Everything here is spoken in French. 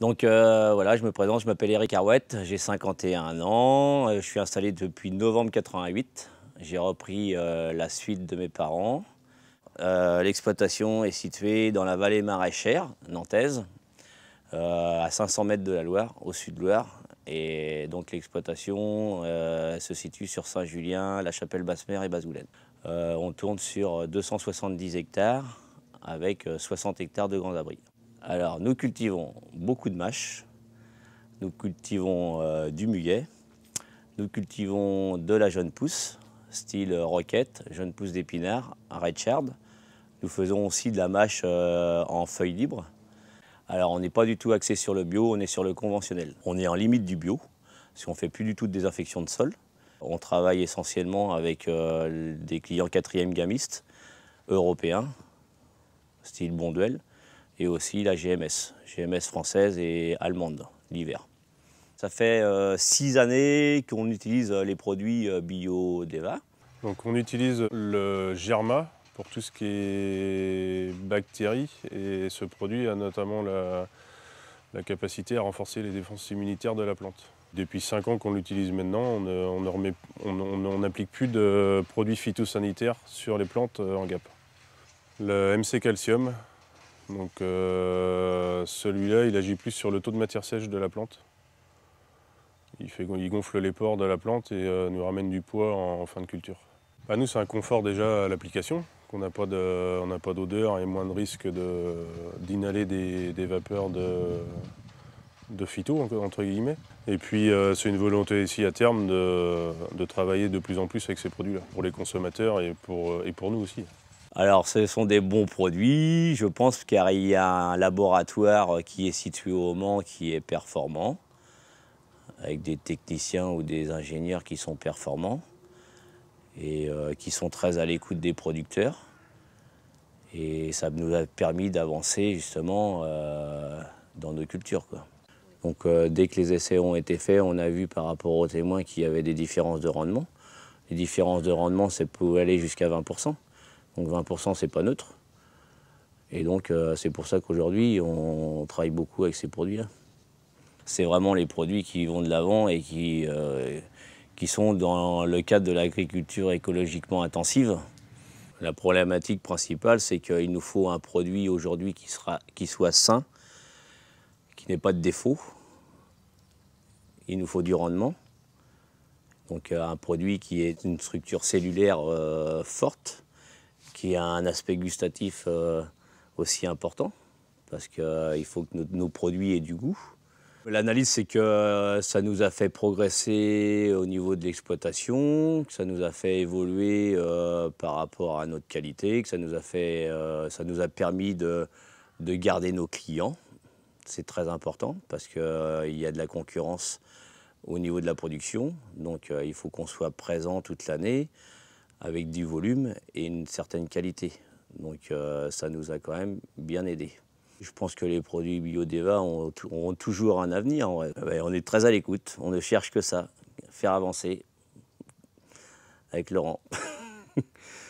Donc euh, voilà, je me présente, je m'appelle Eric Arouette, j'ai 51 ans, euh, je suis installé depuis novembre 88. J'ai repris euh, la suite de mes parents. L'exploitation est située dans la vallée maraîchère nantaise, à 500 mètres de la Loire, au sud de Loire. Et donc l'exploitation se situe sur Saint-Julien, la Chapelle Basse-Mer et Bazoulen. on tourne sur 270 hectares avec 60 hectares de grands abris. Alors, nous cultivons beaucoup de mâches, nous cultivons euh, du muguet, nous cultivons de la jeune pousse, style euh, roquette, jeune pousse d'épinard, redshard. Nous faisons aussi de la mâche euh, en feuilles libres. Alors, on n'est pas du tout axé sur le bio, on est sur le conventionnel. On est en limite du bio, parce qu'on ne fait plus du tout de désinfection de sol. On travaille essentiellement avec des clients quatrième gamiste, européens, style Bonduel et aussi la GMS, GMS française et allemande, l'hiver. Ça fait euh, six années qu'on utilise euh, les produits euh, bio d'Eva. Donc on utilise le Germa pour tout ce qui est bactéries et ce produit a notamment la, capacité à renforcer les défenses immunitaires de la plante. Depuis cinq ans qu'on l'utilise maintenant, on n'applique plus de produits phytosanitaires sur les plantes en gap. Le MC Calcium, donc euh, celui-là, il agit plus sur le taux de matière sèche de la plante. Il, fait, il gonfle les pores de la plante et euh, nous ramène du poids en, fin de culture. A bah, nous, c'est un confort déjà à l'application, qu'on n'a pas d'odeur et moins de risque d'inhaler des, vapeurs de, phyto, entre guillemets. Et puis, euh, c'est une volonté ici à terme de, travailler de plus en plus avec ces produits-là, pour les consommateurs et pour nous aussi. Alors, ce sont des bons produits, je pense, car il y a un laboratoire qui est situé au Mans qui est performant, avec des techniciens ou des ingénieurs qui sont performants et euh, qui sont très à l'écoute des producteurs. Et ça nous a permis d'avancer justement euh, dans nos cultures. Donc euh, dès que les essais ont été faits, on a vu par rapport aux témoins qu'il y avait des différences de rendement. Les différences de rendement, c'est pouvait aller jusqu'à 20%. Donc 20%, c'est pas neutre. Et donc, euh, c'est pour ça qu'aujourd'hui, on travaille beaucoup avec ces produits-là. C'est vraiment les produits qui vont de l'avant et qui, euh, qui sont dans le cadre de l'agriculture écologiquement intensive. La problématique principale, c'est qu'il nous faut un produit aujourd'hui qui, qui soit sain, qui n'ait pas de défaut. Il nous faut du rendement. Donc euh, un produit qui est une structure cellulaire forte qui a un aspect gustatif euh, aussi important, parce qu'il euh, faut que nos, produits aient du goût. L'analyse, c'est que euh, ça nous a fait progresser au niveau de l'exploitation, que ça nous a fait évoluer par rapport à notre qualité, que ça nous a, permis de, de garder nos clients. C'est très important parce qu'il y a de la concurrence au niveau de la production, donc il faut qu'on soit présent toute l'année avec du volume et une certaine qualité. Donc euh, ça nous a quand même bien aidé. Je pense que les produits BioDeva ont, ont toujours un avenir. On est très à l'écoute, on ne cherche que ça, faire avancer avec Laurent.